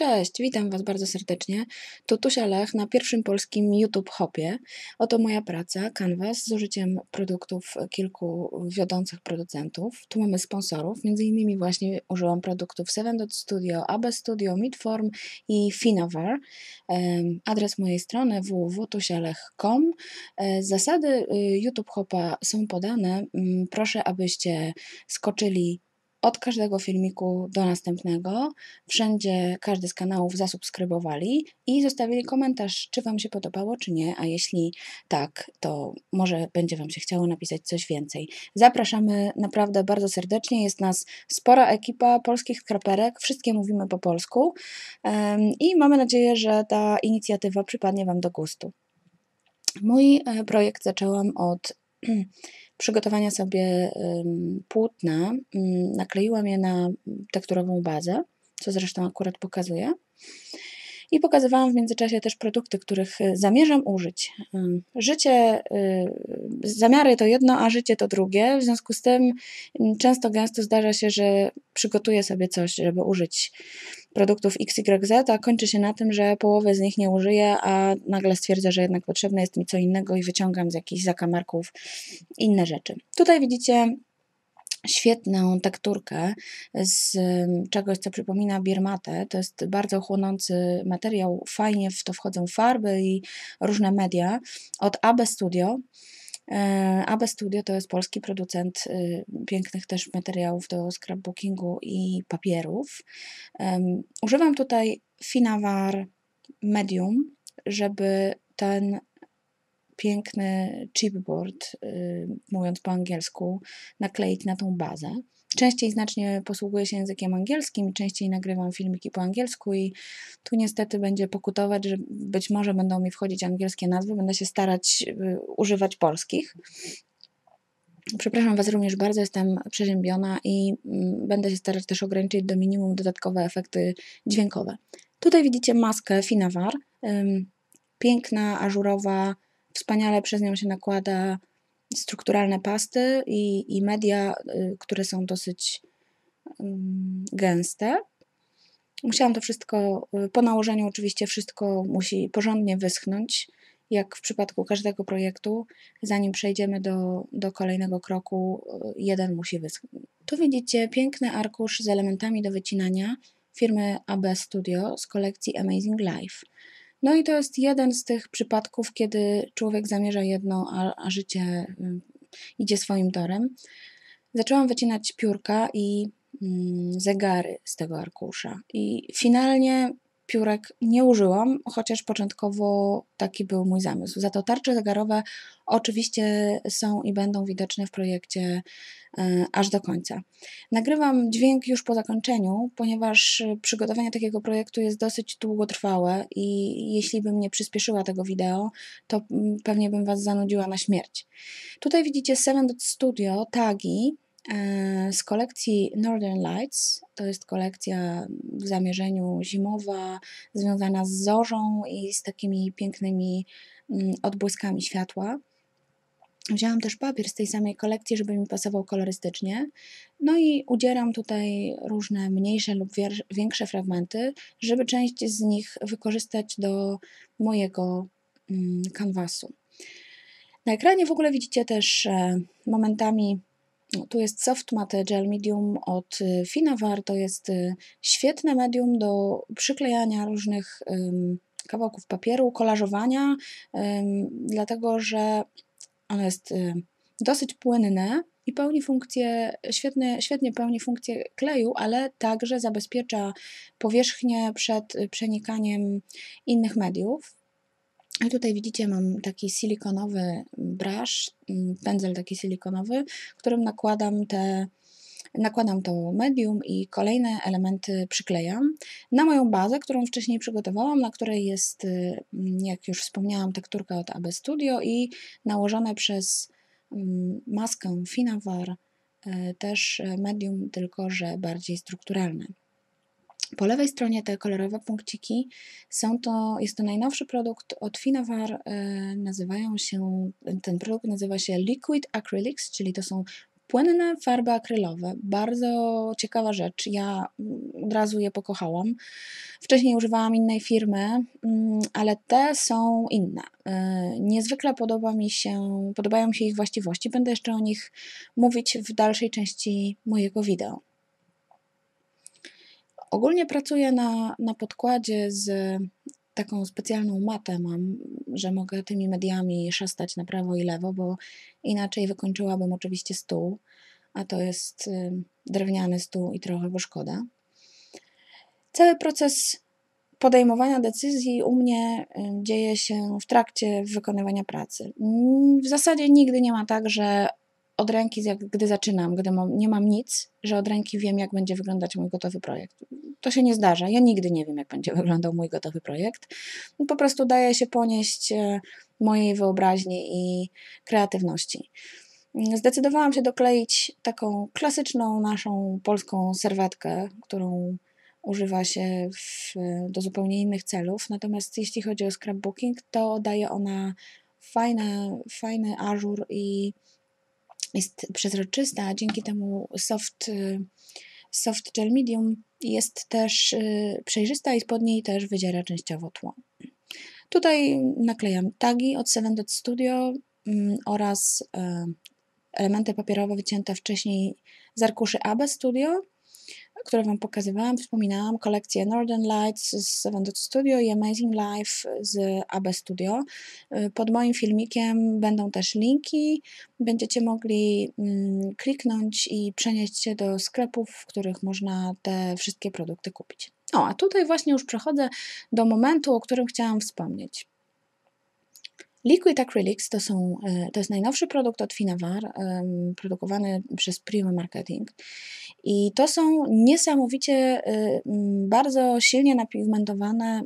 Cześć, witam Was bardzo serdecznie. To Tusia Lech na pierwszym polskim YouTube Hopie. Oto moja praca, Canvas, z użyciem produktów kilku wiodących producentów. Tu mamy sponsorów, między innymi właśnie użyłam produktów 7 Dot Studio, AB Studio, Midform i Finovar. Adres mojej strony www.tusialech.com. E, zasady y, YouTube Hopa są podane. Mm, proszę, abyście skoczyli od każdego filmiku do następnego. Wszędzie każdy z kanałów zasubskrybowali i zostawili komentarz, czy Wam się podobało, czy nie, a jeśli tak, to może będzie Wam się chciało napisać coś więcej. Zapraszamy naprawdę bardzo serdecznie. Jest nas spora ekipa polskich skraperek, wszystkie mówimy po polsku i mamy nadzieję, że ta inicjatywa przypadnie Wam do gustu. Mój e, projekt zaczęłam od przygotowania sobie płótna mm, nakleiłam je na teksturową bazę, co zresztą akurat pokazuję i pokazywałam w międzyczasie też produkty, których y, zamierzam użyć. Życie, y, zamiary to jedno, a życie to drugie, w związku z tym często gęsto zdarza się, że przygotuję sobie coś, żeby użyć produktów XYZ, a kończy się na tym, że połowę z nich nie użyję, a nagle stwierdzę, że jednak potrzebne jest mi co innego i wyciągam z jakichś zakamarków inne rzeczy. Tutaj widzicie świetną tekturkę z czegoś, co przypomina birmatę. To jest bardzo chłonący materiał. Fajnie w to wchodzą farby i różne media. Od AB Studio. E, AB Studio to jest polski producent y, pięknych też materiałów do scrapbookingu i papierów. Używam tutaj Finawar Medium, żeby ten piękny chipboard, y, mówiąc po angielsku, nakleić na tą bazę. Częściej znacznie posługuję się językiem angielskim, częściej nagrywam filmiki po angielsku i tu niestety będzie pokutować, że być może będą mi wchodzić angielskie nazwy, będę się starać y, używać polskich. Przepraszam Was również bardzo, jestem przeziębiona i mm, będę się starać też ograniczyć do minimum dodatkowe efekty dźwiękowe. Tutaj widzicie maskę Finavar, piękna, ażurowa, Wspaniale przez nią się nakłada strukturalne pasty i, i media, y, które są dosyć mm, gęste. Musiałam to wszystko, y, po nałożeniu oczywiście wszystko musi porządnie wyschnąć, jak w przypadku każdego projektu, zanim przejdziemy do, do kolejnego kroku, y, jeden musi wyschnąć. Tu widzicie piękny arkusz z elementami do wycinania firmy AB Studio z kolekcji Amazing Life. No i to jest jeden z tych przypadków, kiedy człowiek zamierza jedno, a, a życie mm, idzie swoim torem. Zaczęłam wycinać piórka i mm, zegary z tego arkusza. I finalnie piórek nie użyłam, chociaż początkowo taki był mój zamysł. Za to tarcze zegarowe oczywiście są i będą widoczne w projekcie e, aż do końca. Nagrywam dźwięk już po zakończeniu, ponieważ przygotowanie takiego projektu jest dosyć długotrwałe i jeśli bym nie przyspieszyła tego wideo, to mm, pewnie bym Was zanudziła na śmierć. Tutaj widzicie Seven Studio tagi, E, z kolekcji Northern Lights. To jest kolekcja w zamierzeniu zimowa, związana z zorzą i z takimi pięknymi mm, odbłyskami światła. Wzięłam też papier z tej samej kolekcji, żeby mi pasował kolorystycznie. No i udzieram tutaj różne mniejsze lub większe fragmenty, żeby część z nich wykorzystać do mojego kanwasu. Mm, Na ekranie w ogóle widzicie też e, momentami tu jest soft matte Gel Medium od y, Finavar. To jest y, świetne medium do przyklejania różnych kawałków papieru, kolażowania, dlatego że ono jest y, dosyć płynne i pełni funkcję, świetne, świetnie pełni funkcję kleju, ale także zabezpiecza powierzchnię przed przenikaniem innych mediów. I tutaj widzicie, mam taki silikonowy brasz, pędzel taki silikonowy, którym nakładam te Nakładam to medium i kolejne elementy przyklejam na moją bazę, którą wcześniej przygotowałam, na której jest, y, mm, jak już wspomniałam, tekturka od AB Studio i nałożone przez mm, maskę Finavar y, też y, medium, tylko że bardziej strukturalne. Po lewej stronie te kolorowe punkciki są to, jest to najnowszy produkt od Finavar, e, nazywają się, ten produkt nazywa się Liquid Acrylics, czyli to są płynne farby akrylowe. Bardzo ciekawa rzecz. Ja mm, od razu je pokochałam. Wcześniej używałam innej firmy, mm, ale te są inne. E, niezwykle podoba mi się, podobają mi się ich właściwości. Będę jeszcze o nich mówić w dalszej części mojego wideo. Ogólnie pracuję na, na podkładzie z taką specjalną matę mam, że mogę tymi mediami szastać na prawo i lewo, bo inaczej wykończyłabym oczywiście stół, a to jest y, drewniany stół i trochę, go szkoda. Cały proces podejmowania decyzji u mnie y, dzieje się w trakcie wykonywania pracy. W zasadzie nigdy nie ma tak, że od ręki, jak, gdy zaczynam, gdy mam, nie mam nic, że od ręki wiem, jak będzie wyglądać mój gotowy projekt. To się nie zdarza. Ja nigdy nie wiem, jak będzie wyglądał mój gotowy projekt. Po prostu daję się ponieść e, mojej wyobraźni i kreatywności. Zdecydowałam się dokleić taką klasyczną naszą polską serwetkę, którą używa się w, do zupełnie innych celów. Natomiast jeśli chodzi o scrapbooking, to daje ona fajne, fajny ażur i jest przezroczysta, a dzięki temu soft, y, soft gel medium jest też y, przejrzysta i pod niej też wydziera częściowo tło. Tutaj naklejam tagi od Selendet Studio mm, oraz y, elementy papierowe wycięte wcześniej z arkuszy AB Studio które Wam pokazywałam, wspominałam, kolekcję Northern Lights z Savant Studio i Amazing Life z AB Studio. Y, pod moim filmikiem będą też linki, będziecie mogli mm, kliknąć i przenieść się do sklepów, w których można te wszystkie produkty kupić. O, a tutaj właśnie już przechodzę do momentu, o którym chciałam wspomnieć. Liquid Acrylics to, są, e, to jest najnowszy produkt od Finavar, produkowany przez Prima Marketing. I to są niesamowicie e, bardzo silnie napigmentowane,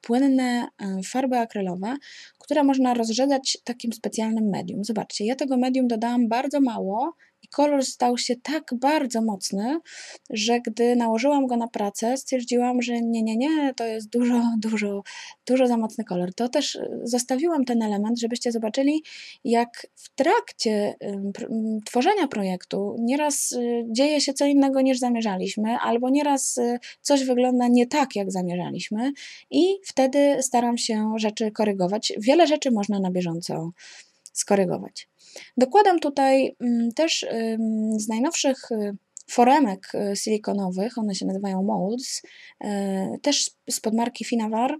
płynne e, farby akrylowe, które można rozrzedzać takim specjalnym medium. Zobaczcie, ja tego medium dodałam bardzo mało, i kolor stał się tak bardzo mocny, że gdy nałożyłam go na pracę, stwierdziłam, że nie, nie, nie, to jest dużo, dużo, dużo za mocny kolor. To też y, zostawiłam ten element, żebyście zobaczyli, jak w trakcie tworzenia projektu nieraz y, dzieje się co innego niż zamierzaliśmy, albo nieraz y, coś wygląda nie tak, jak zamierzaliśmy, i wtedy staram się rzeczy korygować. Wiele rzeczy można na bieżąco skorygować. Dokładam tutaj mm, też z najnowszych y, foremek y, silikonowych, one się nazywają molds, y, też spod marki Finavar,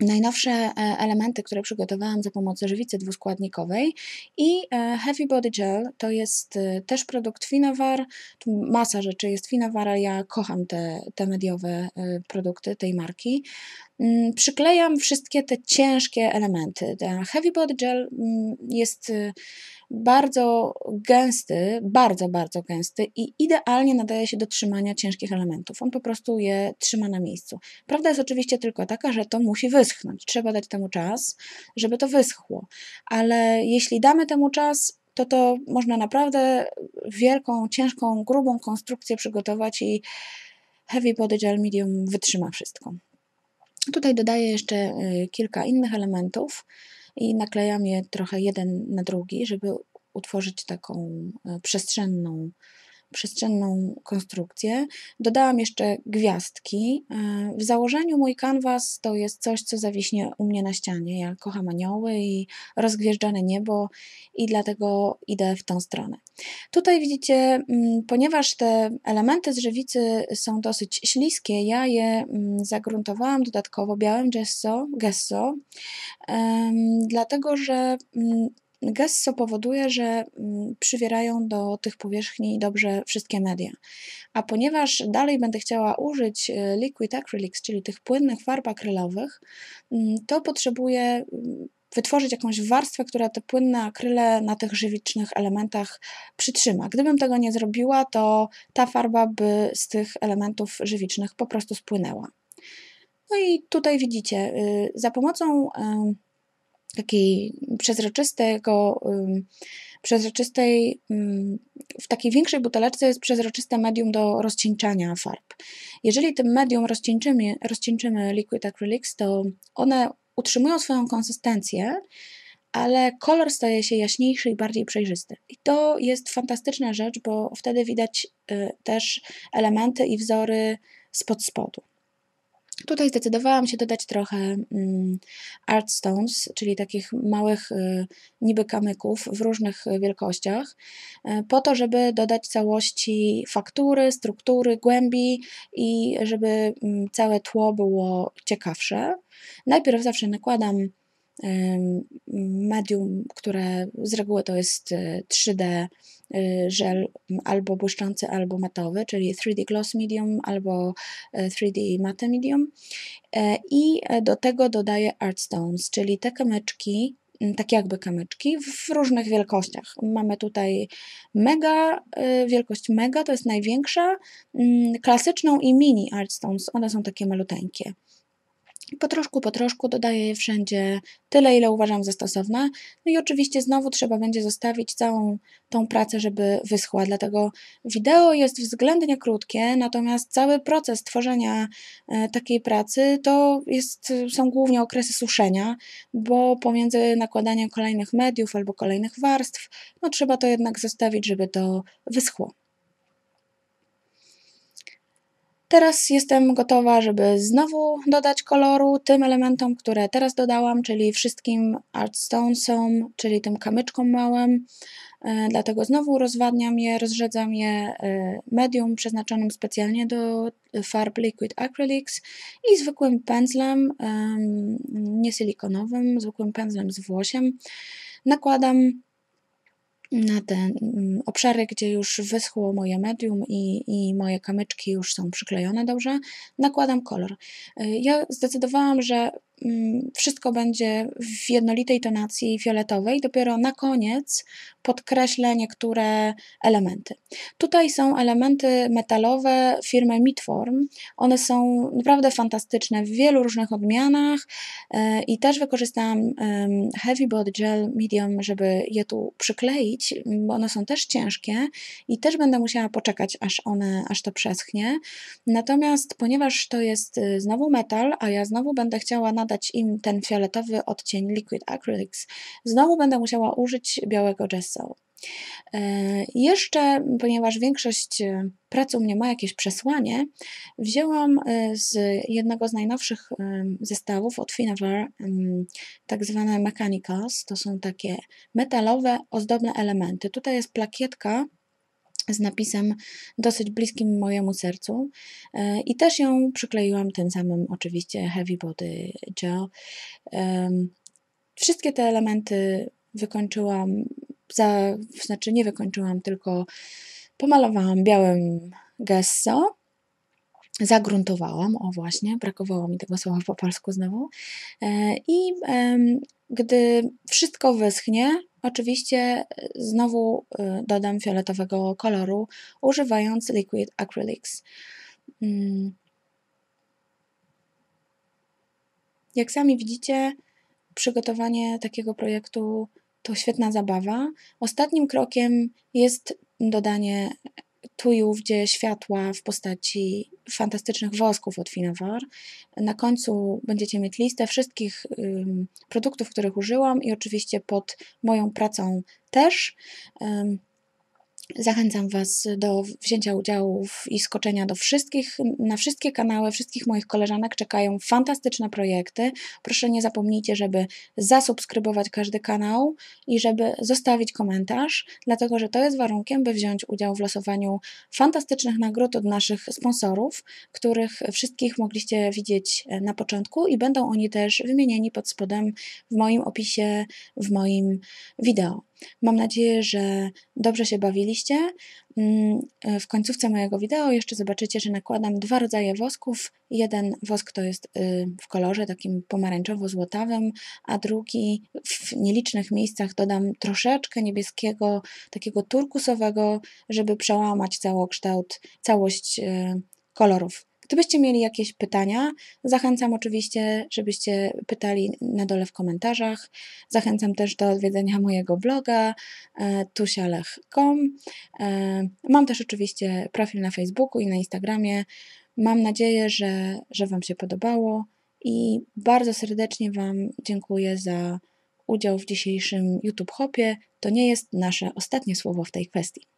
Najnowsze e, elementy, które przygotowałam za pomocą żywicy dwuskładnikowej i e, Heavy Body Gel to jest e, też produkt Finowar. Masa rzeczy jest Finowar, ale ja kocham te, te mediowe produkty tej marki. Mm, przyklejam wszystkie te ciężkie elementy. Heavy Body Gel mm, jest bardzo gęsty, bardzo, bardzo gęsty i idealnie nadaje się do trzymania ciężkich elementów. On po prostu je trzyma na miejscu. Prawda jest oczywiście tylko taka, że to musi wyschnąć. Trzeba dać temu czas, żeby to wyschło. Ale jeśli damy temu czas, to to można naprawdę wielką, ciężką, grubą konstrukcję przygotować i heavy body gel medium wytrzyma wszystko. Tutaj dodaję jeszcze y, kilka innych elementów i naklejam je trochę jeden na drugi, żeby utworzyć taką e, przestrzenną przestrzenną konstrukcję. Dodałam jeszcze gwiazdki. E, w założeniu mój kanwas to jest coś, co zawiśnie u mnie na ścianie. Ja kocham anioły i rozgwieżdżone niebo i dlatego idę w tą stronę. Tutaj widzicie, mm, ponieważ te elementy z żywicy są dosyć śliskie, ja je mm, zagruntowałam dodatkowo białym gesso, gesso dlatego że mm, gesso powoduje, że mm, przywierają do tych powierzchni dobrze wszystkie media. A ponieważ dalej będę chciała użyć e, liquid acrylics, czyli tych płynnych farb akrylowych, mm, to potrzebuję mm, wytworzyć jakąś warstwę, która te płynne akryle na tych żywicznych elementach przytrzyma. Gdybym tego nie zrobiła, to ta farba by z tych elementów żywicznych po prostu spłynęła. No i tutaj widzicie, y, za pomocą takiej przezroczystego, przezroczystej, w takiej większej buteleczce jest przezroczyste medium do rozcieńczania farb. Jeżeli tym medium rozcieńczymy, rozcieńczymy liquid acrylics, to one utrzymują swoją konsystencję, ale kolor staje się jaśniejszy i bardziej przejrzysty. I to jest fantastyczna rzecz, bo wtedy widać y, też elementy i wzory spod spodu. Tutaj zdecydowałam się dodać trochę mm, art stones, czyli takich małych y, niby kamyków w różnych wielkościach, e, po to, żeby dodać całości faktury, struktury, głębi i żeby mm, całe tło było ciekawsze. Najpierw zawsze nakładam medium, które z reguły to jest 3D e, e, żel albo błyszczący, albo matowy, czyli 3D Gloss Medium albo 3D e, Matte Medium. I do tego dodaję Art Stones, czyli te kamyczki, tak jakby kamyczki w różnych wielkościach. Mamy tutaj mega, wielkość mega to jest największa, klasyczną i mini Art Stones, one są takie maluteńkie. Po troszku, po troszku dodaję je wszędzie tyle, ile uważam za stosowne. No i oczywiście znowu trzeba będzie zostawić całą tą pracę, żeby wyschła. Dlatego wideo jest względnie krótkie, natomiast cały proces tworzenia e, takiej pracy to jest, są głównie okresy suszenia, bo pomiędzy nakładaniem kolejnych mediów albo kolejnych warstw, no trzeba to jednak zostawić, żeby to wyschło. Teraz jestem gotowa, żeby znowu dodać koloru tym elementom, które teraz dodałam, czyli wszystkim artstonesom, czyli tym kamyczkom małym. E, dlatego znowu rozwadniam je, rozrzedzam je e, medium przeznaczonym specjalnie do farb Liquid Acrylics i zwykłym pędzlem, nie silikonowym, zwykłym pędzlem z włosiem nakładam na te mm, obszary, gdzie już wyschło moje medium i, i moje kamyczki już są przyklejone dobrze, nakładam kolor. Y, ja zdecydowałam, że Mm, wszystko będzie w jednolitej tonacji fioletowej, dopiero na koniec podkreślę niektóre elementy. Tutaj są elementy metalowe firmy Midform. One są naprawdę fantastyczne w wielu różnych odmianach e, i też wykorzystałam Heavy Body Gel Medium, żeby je tu przykleić, bo one są też ciężkie i też będę musiała poczekać, aż one, aż to przeschnie. Natomiast ponieważ to jest y, znowu metal, a ja znowu będę chciała na nadać im ten fioletowy odcień Liquid Acrylics, znowu będę musiała użyć białego gesso. E, jeszcze, ponieważ większość e, prac u mnie ma jakieś przesłanie, wzięłam e, z jednego z najnowszych zestawów od Finaver mm, tak zwane mechanicals, to są takie metalowe, ozdobne elementy. Tutaj jest plakietka z napisem dosyć bliskim mojemu sercu e, i też ją przykleiłam tym samym oczywiście Heavy Body Gel. E, wszystkie te elementy wykończyłam, za, znaczy nie wykończyłam, tylko pomalowałam białym gesso, zagruntowałam, o właśnie, brakowało mi tego słowa po polsku znowu e, i gdy wszystko wyschnie, Oczywiście e, znowu e, dodam fioletowego koloru, używając Liquid Acrylics. Mm. Jak sami widzicie, przygotowanie takiego projektu to świetna zabawa. Ostatnim krokiem jest dodanie tujów, gdzie światła w postaci fantastycznych wosków od Finowar. Na końcu będziecie mieć listę wszystkich produktów, których użyłam i oczywiście pod moją pracą też. Zachęcam Was do wzięcia udziału i skoczenia do wszystkich, na wszystkie kanały wszystkich moich koleżanek czekają fantastyczne projekty. Proszę nie zapomnijcie, żeby zasubskrybować każdy kanał i żeby zostawić komentarz, dlatego że to jest warunkiem, by wziąć udział w losowaniu fantastycznych nagród od naszych sponsorów, których wszystkich mogliście widzieć e, na początku i będą oni też wymienieni pod spodem w moim opisie, w moim wideo. Mam nadzieję, że dobrze się bawiliście. Mm, e, w końcówce mojego wideo jeszcze zobaczycie, że nakładam dwa rodzaje wosków. Jeden wosk to jest y, w kolorze takim pomarańczowo-złotawym, a drugi w nielicznych miejscach dodam troszeczkę niebieskiego, takiego turkusowego, żeby przełamać całokształt, całość y, kolorów Gdybyście mieli jakieś pytania, zachęcam oczywiście, żebyście pytali na dole w komentarzach. Zachęcam też do odwiedzenia mojego bloga e, tusialech.com. E, mam też oczywiście profil na Facebooku i na Instagramie. Mam nadzieję, że, że Wam się podobało i bardzo serdecznie Wam dziękuję za udział w dzisiejszym YouTube Hopie. To nie jest nasze ostatnie słowo w tej kwestii.